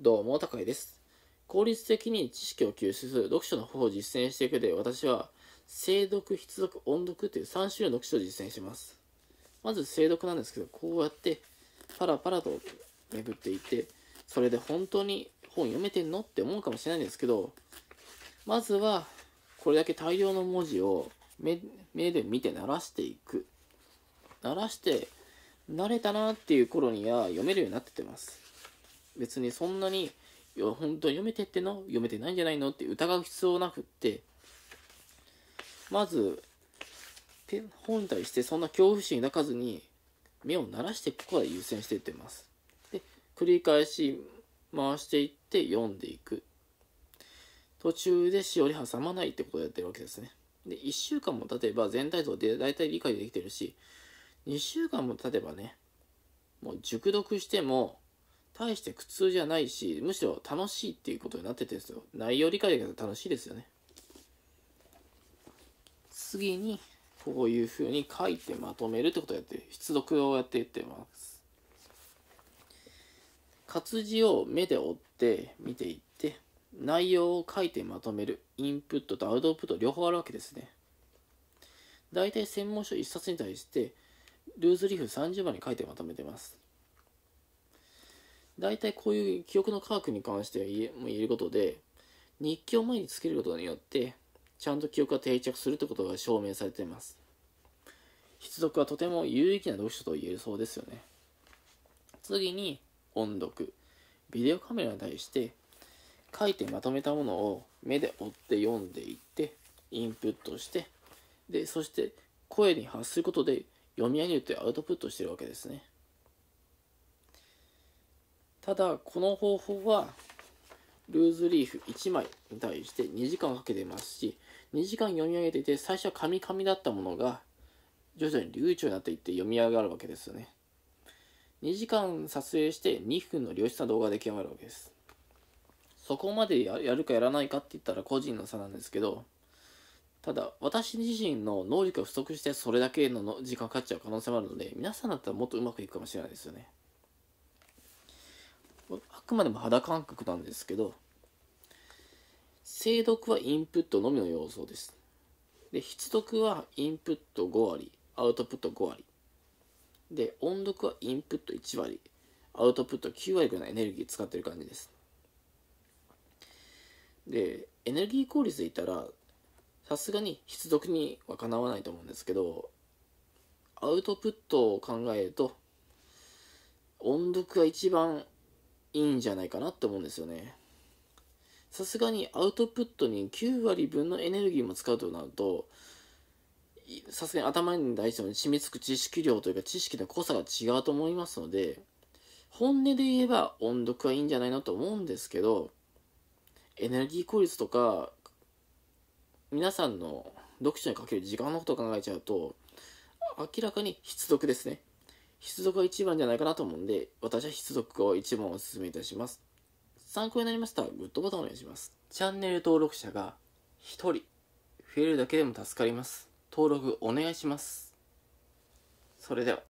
どうも、高井です。効率的に知識を吸収する読書の方を実践していくで、私は、精読、筆読、音読という3種類の読書を実践します。まず精読なんですけど、こうやって、パラパラと巡っていて、それで本当に本読めてんのって思うかもしれないんですけど、まずは、これだけ大量の文字を目で見て鳴らしていく。鳴らして、慣れたなっていう頃には読めるようになっててます。別にそんなに本当読めてっての読めてないんじゃないのって疑う必要なくってまず本に対してそんな恐怖心抱かずに目を慣らしていくこと優先していってますで繰り返し回していって読んでいく途中でしおり挟まないってことをやってるわけですねで1週間も経てば全体像で大体理解できてるし2週間も経てばねもう熟読しても大して苦痛じゃないし、むしろ楽しいっていうことになっててんですよ。内容理解ど楽しいですよね。次に、こういうふうに書いてまとめるってことをやって、出読をやっていってます。活字を目で追って見ていって、内容を書いてまとめる、インプットとアウトプット両方あるわけですね。大体専門書1冊に対して、ルーズリーフ30番に書いてまとめてます。大体こういう記憶の科学に関しては言えも言えることで、日記を前につけることによって、ちゃんと記憶が定着するってことが証明されています。筆読はとても有益な読書と言えるそうですよね。次に、音読。ビデオカメラに対して、書いてまとめたものを目で追って読んでいって、インプットして、で、そして声に発することで読み上げるというアウトプットしてるわけですね。ただこの方法はルーズリーフ1枚に対して2時間かけてますし2時間読み上げていて最初はカミカミだったものが徐々に流暢になっていって読み上がるわけですよね2時間撮影して2分の良質な動画が出来上がるわけですそこまでやるかやらないかって言ったら個人の差なんですけどただ私自身の能力が不足してそれだけの時間かかっちゃう可能性もあるので皆さんだったらもっとうまくいくかもしれないですよねあくまでも肌感覚なんですけど、精読はインプットのみの要素です。で、筆読はインプット5割、アウトプット5割。で、音読はインプット1割、アウトプット9割ぐらいのエネルギー使ってる感じです。で、エネルギー効率で言ったら、さすがに筆読にはかなわないと思うんですけど、アウトプットを考えると、音読が一番いいんじゃないかなって思うんですよね。さすがにアウトプットに9割分のエネルギーも使うとなると、さすがに頭に対しても染みつく知識量というか知識の濃さが違うと思いますので、本音で言えば音読はいいんじゃないのと思うんですけど、エネルギー効率とか、皆さんの読書にかける時間のことを考えちゃうと、明らかに必読ですね。必読が一番じゃないかなと思うんで、私は必読を一番お勧めいたします。参考になりましたらグッドボタンお願いします。チャンネル登録者が1人増えるだけでも助かります。登録お願いします。それでは。